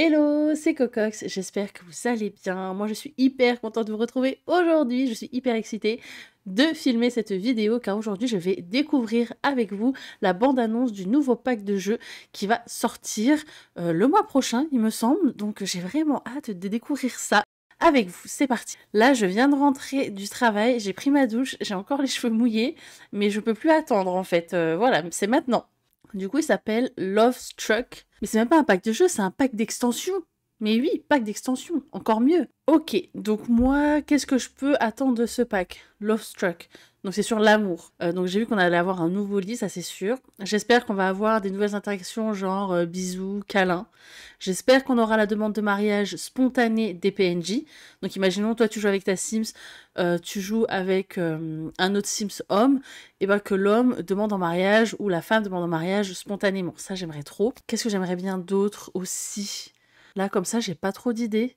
Hello, c'est Cocox, j'espère que vous allez bien. Moi je suis hyper contente de vous retrouver aujourd'hui, je suis hyper excitée de filmer cette vidéo car aujourd'hui je vais découvrir avec vous la bande-annonce du nouveau pack de jeux qui va sortir euh, le mois prochain il me semble, donc j'ai vraiment hâte de découvrir ça avec vous. C'est parti. Là, je viens de rentrer du travail, j'ai pris ma douche, j'ai encore les cheveux mouillés, mais je peux plus attendre en fait. Euh, voilà, c'est maintenant. Du coup, il s'appelle Love Struck mais c'est même pas un pack de jeu, c'est un pack d'extension. Mais oui, pack d'extension, encore mieux. Ok, donc moi, qu'est-ce que je peux attendre de ce pack Love Struck. Donc c'est sur l'amour. Euh, donc j'ai vu qu'on allait avoir un nouveau lit, ça c'est sûr. J'espère qu'on va avoir des nouvelles interactions genre euh, bisous, câlins. J'espère qu'on aura la demande de mariage spontanée des PNJ. Donc imaginons toi tu joues avec ta Sims, euh, tu joues avec un autre Sims homme, et eh bien que l'homme demande en mariage ou la femme demande en mariage spontanément. Ça j'aimerais trop. Qu'est-ce que j'aimerais bien d'autre aussi Là comme ça j'ai pas trop d'idées.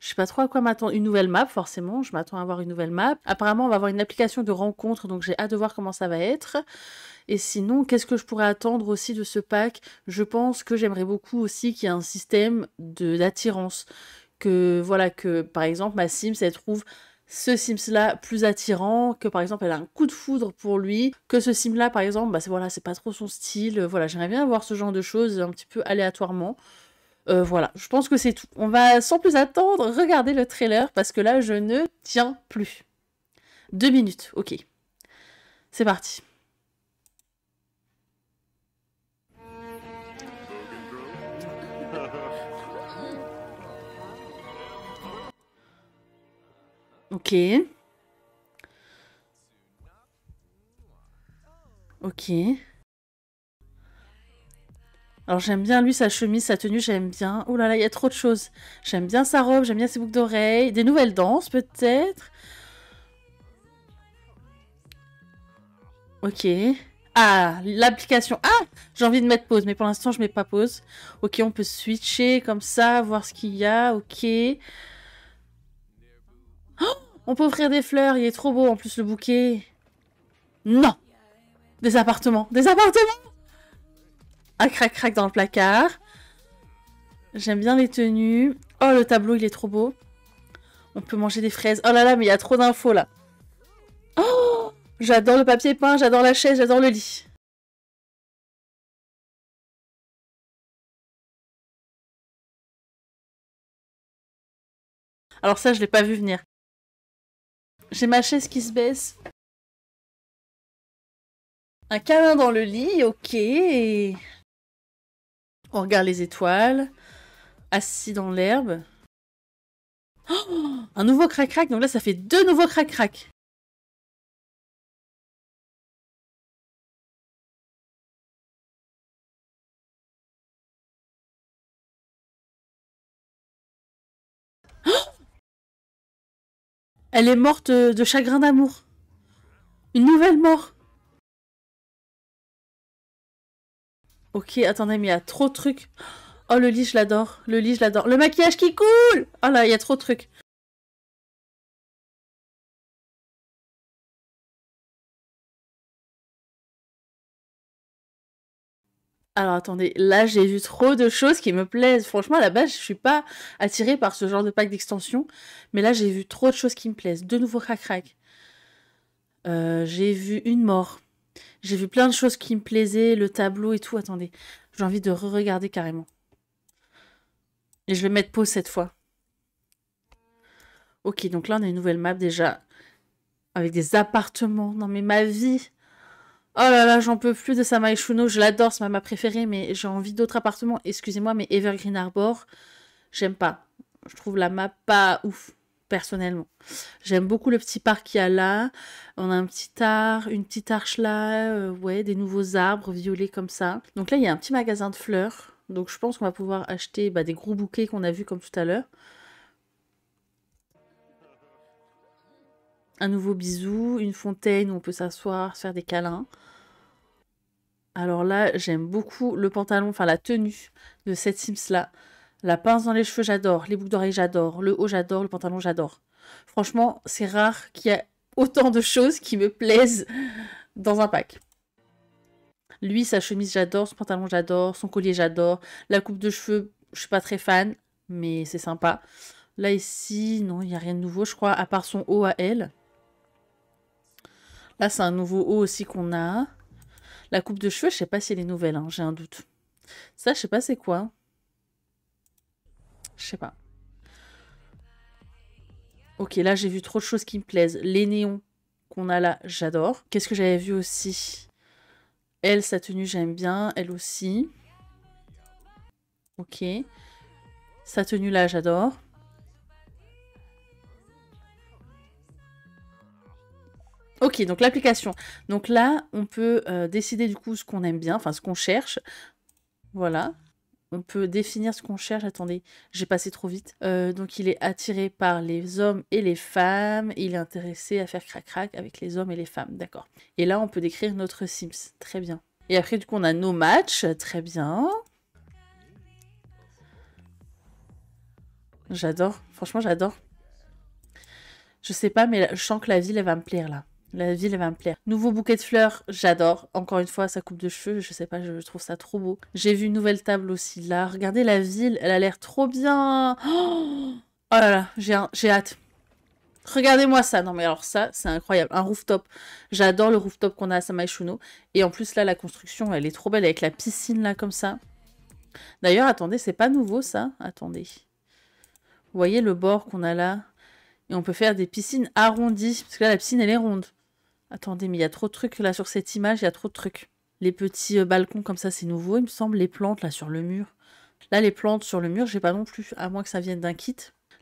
Je sais pas trop à quoi m'attendre. Une nouvelle map, forcément. Je m'attends à avoir une nouvelle map. Apparemment, on va avoir une application de rencontre, donc j'ai hâte de voir comment ça va être. Et sinon, qu'est-ce que je pourrais attendre aussi de ce pack Je pense que j'aimerais beaucoup aussi qu'il y ait un système d'attirance. Que voilà, que par exemple, ma Sims, elle trouve ce Sims-là plus attirant, que par exemple elle a un coup de foudre pour lui, que ce sims là par exemple, bah, c'est pas trop son style, voilà, j'aimerais bien avoir ce genre de choses un petit peu aléatoirement. Euh, voilà, je pense que c'est tout. On va sans plus attendre regarder le trailer parce que là, je ne tiens plus. Deux minutes, ok. C'est parti. Ok. Ok. Alors j'aime bien lui, sa chemise, sa tenue, j'aime bien. Oh là là, il y a trop de choses. J'aime bien sa robe, j'aime bien ses boucles d'oreilles. Des nouvelles danses peut-être Ok. Ah, l'application. Ah J'ai envie de mettre pause, mais pour l'instant, je mets pas pause. Ok, on peut switcher comme ça, voir ce qu'il y a. Ok. Oh on peut offrir des fleurs, il est trop beau en plus le bouquet. Non Des appartements. Des appartements un crac, crac dans le placard. J'aime bien les tenues. Oh, le tableau, il est trop beau. On peut manger des fraises. Oh là là, mais il y a trop d'infos là. Oh J'adore le papier peint, j'adore la chaise, j'adore le lit. Alors ça, je l'ai pas vu venir. J'ai ma chaise qui se baisse. Un câlin dans le lit, ok. On regarde les étoiles, assis dans l'herbe. Oh, un nouveau crac-crac, donc là ça fait deux nouveaux crac-crac. Oh Elle est morte de chagrin d'amour. Une nouvelle mort. Ok, attendez, mais il y a trop de trucs. Oh, le lit, je l'adore. Le lit, je l'adore. Le maquillage qui coule Oh là, il y a trop de trucs. Alors attendez, là j'ai vu trop de choses qui me plaisent. Franchement, à la base, je suis pas attirée par ce genre de pack d'extension. Mais là, j'ai vu trop de choses qui me plaisent. De nouveau, crac-crac. Euh, j'ai vu une mort. J'ai vu plein de choses qui me plaisaient, le tableau et tout. Attendez, j'ai envie de re-regarder carrément. Et je vais mettre pause cette fois. Ok, donc là, on a une nouvelle map déjà. Avec des appartements. Non, mais ma vie Oh là là, j'en peux plus de Samai Shuno. Je l'adore, c'est ma map préférée, mais j'ai envie d'autres appartements. Excusez-moi, mais Evergreen Arbor, j'aime pas. Je trouve la map pas ouf personnellement. J'aime beaucoup le petit parc qu'il y a là. On a un petit arc, une petite arche là, euh, ouais, des nouveaux arbres violets comme ça. Donc là, il y a un petit magasin de fleurs. Donc je pense qu'on va pouvoir acheter bah, des gros bouquets qu'on a vus comme tout à l'heure. Un nouveau bisou, une fontaine où on peut s'asseoir, se faire des câlins. Alors là, j'aime beaucoup le pantalon, enfin la tenue de cette Sims là. La pince dans les cheveux, j'adore. Les boucles d'oreilles, j'adore. Le haut, j'adore. Le pantalon, j'adore. Franchement, c'est rare qu'il y ait autant de choses qui me plaisent dans un pack. Lui, sa chemise, j'adore. Son pantalon, j'adore. Son collier, j'adore. La coupe de cheveux, je suis pas très fan, mais c'est sympa. Là, ici, non, il n'y a rien de nouveau, je crois, à part son haut à elle. Là, c'est un nouveau haut aussi qu'on a. La coupe de cheveux, je sais pas si elle est nouvelle, hein, j'ai un doute. Ça, je sais pas c'est quoi. Je sais pas. Ok, là j'ai vu trop de choses qui me plaisent. Les néons qu'on a là, j'adore. Qu'est-ce que j'avais vu aussi Elle, sa tenue, j'aime bien. Elle aussi. Ok. Sa tenue là, j'adore. Ok, donc l'application. Donc là, on peut euh, décider du coup ce qu'on aime bien, enfin ce qu'on cherche. Voilà on peut définir ce qu'on cherche. Attendez, j'ai passé trop vite. Euh, donc il est attiré par les hommes et les femmes. Il est intéressé à faire crac-crac avec les hommes et les femmes, d'accord. Et là, on peut décrire notre Sims. Très bien. Et après, du coup, on a nos matchs. Très bien. J'adore. Franchement, j'adore. Je sais pas, mais je sens que la ville, elle va me plaire, là. La ville va me plaire. Nouveau bouquet de fleurs, j'adore. Encore une fois, sa coupe de cheveux, je sais pas, je trouve ça trop beau. J'ai vu une nouvelle table aussi là. Regardez la ville, elle a l'air trop bien. Oh, oh là là, j'ai hâte. Regardez-moi ça. Non mais alors ça, c'est incroyable. Un rooftop. J'adore le rooftop qu'on a à Samaishuno. Et en plus là, la construction, elle est trop belle avec la piscine là comme ça. D'ailleurs, attendez, c'est pas nouveau ça. Attendez. Vous voyez le bord qu'on a là Et on peut faire des piscines arrondies. Parce que là, la piscine, elle est ronde. Attendez, mais il y a trop de trucs là sur cette image, il y a trop de trucs. Les petits euh, balcons comme ça, c'est nouveau, il me semble. Les plantes là sur le mur. Là, les plantes sur le mur, j'ai pas non plus, à moins que ça vienne d'un kit.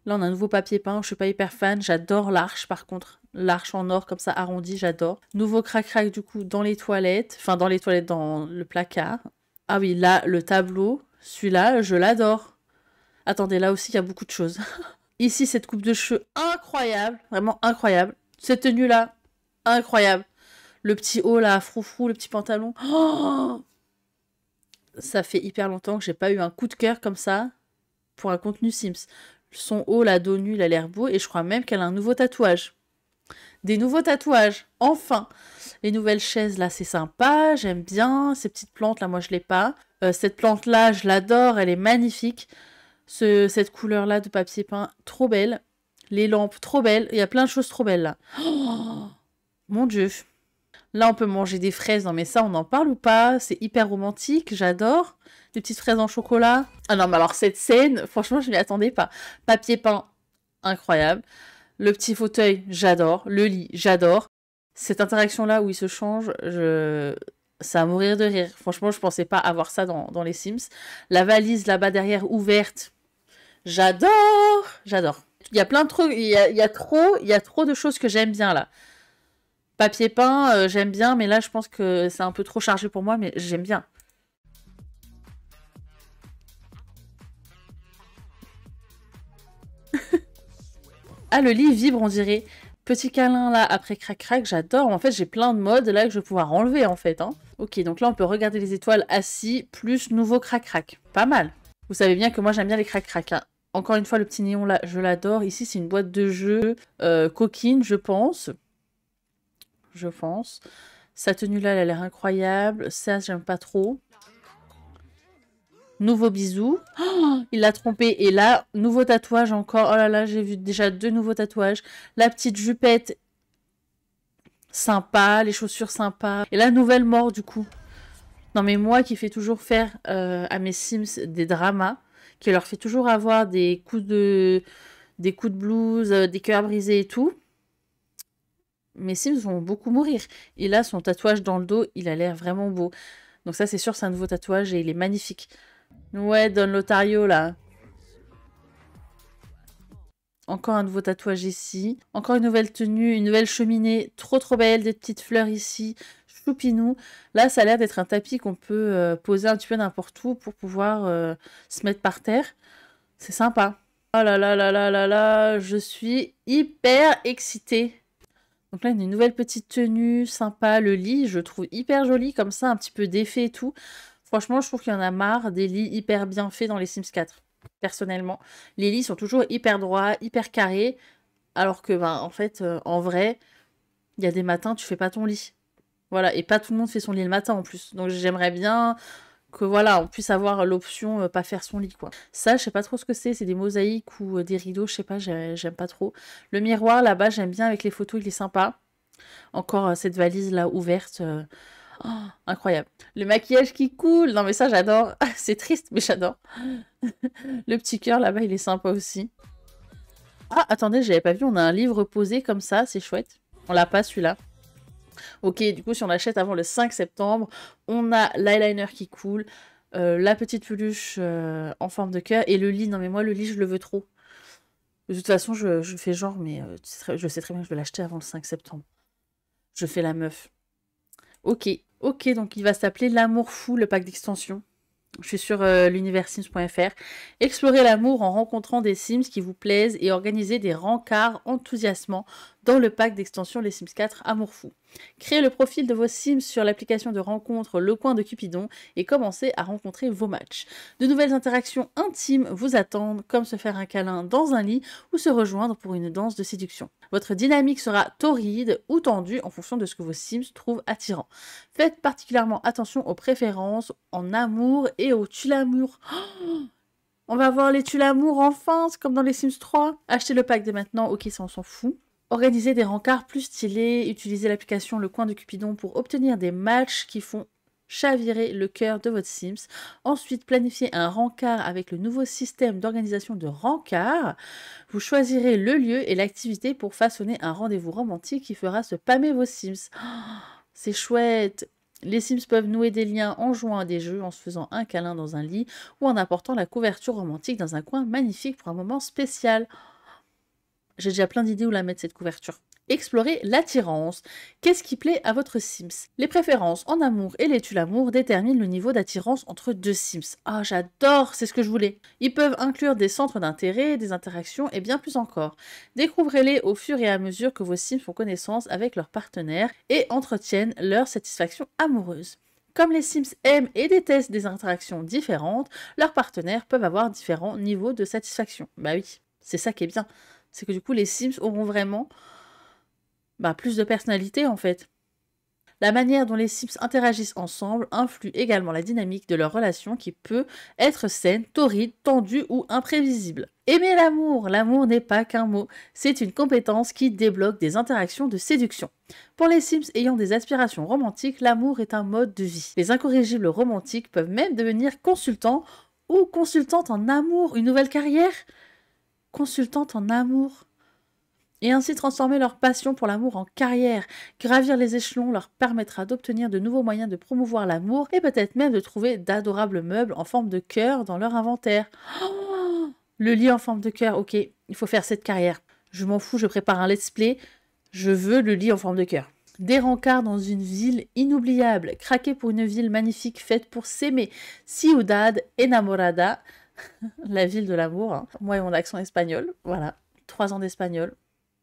Là, on a un nouveau papier peint, je suis pas hyper fan. J'adore l'arche par contre. L'arche en or comme ça arrondi, j'adore. Nouveau crac-crac du coup dans les toilettes. Enfin, dans les toilettes, dans le placard. Ah oui, là, le tableau. Celui-là, je l'adore. Attendez, là aussi, il y a beaucoup de choses. Ici, cette coupe de cheveux incroyable, vraiment incroyable. Cette tenue-là, incroyable. Le petit haut là, froufrou, le petit pantalon. Oh ça fait hyper longtemps que j'ai pas eu un coup de cœur comme ça pour un contenu Sims. Son haut la dos nul, il a l'air beau et je crois même qu'elle a un nouveau tatouage. Des nouveaux tatouages, enfin. Les nouvelles chaises là, c'est sympa, j'aime bien. Ces petites plantes là, moi je l'ai pas. Euh, cette plante là, je l'adore, elle est magnifique. Ce, cette couleur là de papier peint, trop belle. Les lampes, trop belles. Il y a plein de choses trop belles là. Oh mon Dieu. Là, on peut manger des fraises. Non, mais ça, on en parle ou pas C'est hyper romantique, j'adore. Des petites fraises en chocolat. Ah non, mais alors cette scène, franchement, je m'y attendais pas. Papier peint, incroyable. Le petit fauteuil, j'adore. Le lit, j'adore. Cette interaction-là où ils se changent, je... ça à mourir de rire. Franchement, je pensais pas avoir ça dans, les Sims. La valise là-bas derrière, ouverte. J'adore J'adore. Il y a plein de trucs, il y a trop, il y a trop de choses que j'aime bien là. Papier peint, euh, j'aime bien, mais là, je pense que c'est un peu trop chargé pour moi, mais j'aime bien. ah, le lit vibre, on dirait. Petit câlin là, après crac-crac, j'adore. En fait, j'ai plein de modes là que je vais pouvoir enlever en fait. Hein. Ok, donc là, on peut regarder les étoiles assis, plus nouveau crac-crac. Pas mal. Vous savez bien que moi, j'aime bien les crac-crac. Hein. Encore une fois, le petit néon là, je l'adore. Ici, c'est une boîte de jeu euh, coquine, je pense je pense. Sa tenue là, elle a l'air incroyable. Ça, j'aime pas trop. Nouveau bisou. Oh, il l'a trompé. Et là, nouveau tatouage encore. Oh là là, j'ai vu déjà deux nouveaux tatouages. La petite jupette sympa, les chaussures sympas. Et la nouvelle mort du coup. Non mais moi qui fais toujours faire euh, à mes Sims des dramas, qui leur fait toujours avoir des coups de des coups de blues, euh, des cœurs brisés et tout. Mes Sims vont beaucoup mourir. Et là, son tatouage dans le dos, il a l'air vraiment beau. Donc ça, c'est sûr, c'est un nouveau tatouage et il est magnifique. Ouais, Don Lotario, là. Encore un nouveau tatouage ici. Encore une nouvelle tenue, une nouvelle cheminée. Trop, trop belle. Des petites fleurs ici. Choupinou. Là, ça a l'air d'être un tapis qu'on peut euh, poser un petit peu n'importe où pour pouvoir euh, se mettre par terre. C'est sympa. Oh là là là là là là, je suis hyper excitée. Donc là, une nouvelle petite tenue, sympa, le lit, je trouve hyper joli, comme ça, un petit peu d'effet et tout. Franchement, je trouve qu'il y en a marre des lits hyper bien faits dans les Sims 4, personnellement. Les lits sont toujours hyper droits, hyper carrés, alors que, ben, en fait, euh, en vrai, il y a des matins, tu fais pas ton lit. Voilà, et pas tout le monde fait son lit le matin en plus. Donc j'aimerais bien que voilà, on puisse avoir l'option euh, pas faire son lit quoi. Ça, je sais pas trop ce que c'est, c'est des mosaïques ou euh, des rideaux, je sais pas, j'aime pas trop. Le miroir là-bas, j'aime bien avec les photos, il est sympa. Encore euh, cette valise là ouverte. Oh, incroyable. Le maquillage qui coule. Non mais ça j'adore. c'est triste mais j'adore. le petit cœur là-bas, il est sympa aussi. Ah, attendez, j'avais pas vu, on a un livre posé comme ça, c'est chouette. On l'a pas celui-là. Ok, du coup, si on l'achète avant le 5 septembre, on a l'eyeliner qui coule, euh, la petite peluche euh, en forme de cœur et le lit. Non, mais moi, le lit, je le veux trop. De toute façon, je, fais genre, mais euh, je sais très bien que je vais l'acheter avant le 5 septembre. Je fais la meuf. Ok, ok, donc il va s'appeler L'amour fou, le pack d'extension. Je suis sur l'univers l'universims.fr. Explorez l'amour en rencontrant des Sims qui vous plaisent et organisez des rencarts enthousiasmants dans le pack d'extension Les Sims 4 Amour Fou. Créez le profil de vos Sims sur l'application de rencontre Le Coin de Cupidon et commencez à rencontrer vos matchs. De nouvelles interactions intimes vous attendent, comme se faire un câlin dans un lit ou se rejoindre pour une danse de séduction. Votre dynamique sera torride ou tendue en fonction de ce que vos Sims trouvent attirant. Faites particulièrement attention aux préférences en amour et au tulamour. on va voir les tulamours en France comme dans les Sims 3. Achetez le pack dès maintenant, ou ça on s'en fout organiser des rencarts plus stylés, utiliser l'application Le Coin de Cupidon pour obtenir des matchs qui font chavirer le cœur de votre Sims. Ensuite, planifier un rencard avec le nouveau système d'organisation de rancards Vous choisirez le lieu et l'activité pour façonner un rendez-vous romantique qui fera se pâmer vos Sims. Oh, c'est chouette les Sims peuvent nouer des liens en jouant à des jeux, en se faisant un câlin dans un lit ou en apportant la couverture romantique dans un coin magnifique pour un moment spécial. J'ai déjà plein d'idées où la mettre cette couverture. Explorez l'attirance. Qu'est-ce qui plaît à votre Sims Les préférences en amour et les l'amour déterminent le niveau d'attirance entre deux Sims. Ah, j'adore, c'est ce que je voulais. Ils peuvent inclure des centres d'intérêt, des interactions et bien plus encore. Découvrez-les au fur et à mesure que vos Sims font connaissance avec leurs partenaires et entretiennent leur satisfaction amoureuse. Comme les Sims aiment et détestent des interactions différentes, leurs partenaires peuvent avoir différents niveaux de satisfaction. Bah oui, c'est ça qui est bien. C'est que du coup, les Sims auront vraiment bah, plus de personnalité en fait. La manière dont les Sims interagissent ensemble influe également la dynamique de leur relation qui peut être saine, torride, tendue ou imprévisible. Aimer l'amour, l'amour n'est pas qu'un mot, c'est une compétence qui débloque des interactions de séduction. Pour les Sims ayant des aspirations romantiques, l'amour est un mode de vie. Les incorrigibles romantiques peuvent même devenir consultants ou consultantes en amour, une nouvelle carrière consultante en amour et ainsi transformer leur passion pour l'amour en carrière. Gravir les échelons leur permettra d'obtenir de nouveaux moyens de promouvoir l'amour et peut-être même de trouver d'adorables meubles en forme de cœur dans leur inventaire. Oh, le lit en forme de cœur, ok, il faut faire cette carrière. Je m'en fous, je prépare un let's play, je veux le lit en forme de cœur. Des rencarts dans une ville inoubliable, craquer pour une ville magnifique faite pour s'aimer. Ciudad enamorada, la ville de l'amour. Hein. Moi et mon accent espagnol, voilà. Trois ans d'espagnol,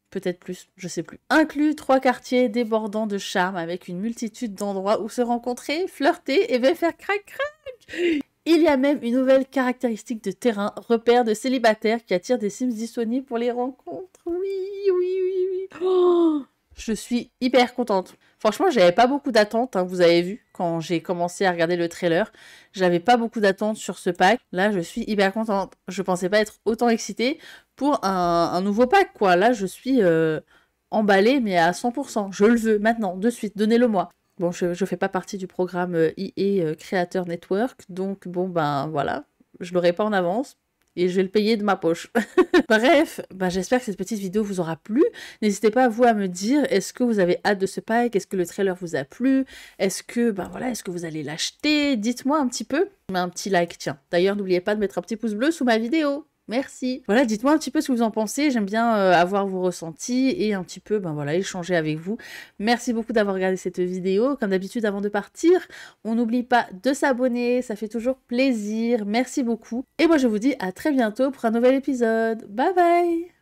peut-être plus, je sais plus. Inclus trois quartiers débordants de charme avec une multitude d'endroits où se rencontrer, flirter et faire crac crac. Il y a même une nouvelle caractéristique de terrain, repère de célibataires qui attire des Sims disponibles pour les rencontres. Oui, oui, oui, oui. Oh, je suis hyper contente. Franchement, j'avais pas beaucoup d'attentes, hein, vous avez vu, quand j'ai commencé à regarder le trailer. J'avais pas beaucoup d'attentes sur ce pack. Là, je suis hyper contente. Je pensais pas être autant excitée pour un, nouveau pack, quoi. Là, je suis euh, emballée, mais à 100%. Je le veux maintenant, de suite, donnez-le-moi. Bon, je ne fais pas partie du programme euh, IE euh, Creator Network, donc bon, ben voilà, je l'aurai pas en avance et je vais le payer de ma poche. Bref, bah, j'espère que cette petite vidéo vous aura plu. N'hésitez pas, vous, à me dire, est-ce que vous avez hâte de ce pack Est-ce que le trailer vous a plu Est-ce que, bah, voilà, est-ce que vous allez l'acheter Dites-moi un petit peu. Un petit like, tiens. D'ailleurs, n'oubliez pas de mettre un petit pouce bleu sous ma vidéo. Merci. Voilà, dites-moi un petit peu ce que vous en pensez. J'aime bien euh, avoir vos ressentis et un petit peu, ben voilà, échanger avec vous. Merci beaucoup d'avoir regardé cette vidéo. Comme d'habitude, avant de partir, on n'oublie pas de s'abonner. Ça fait toujours plaisir. Merci beaucoup. Et moi, je vous dis à très bientôt pour un nouvel épisode. Bye bye.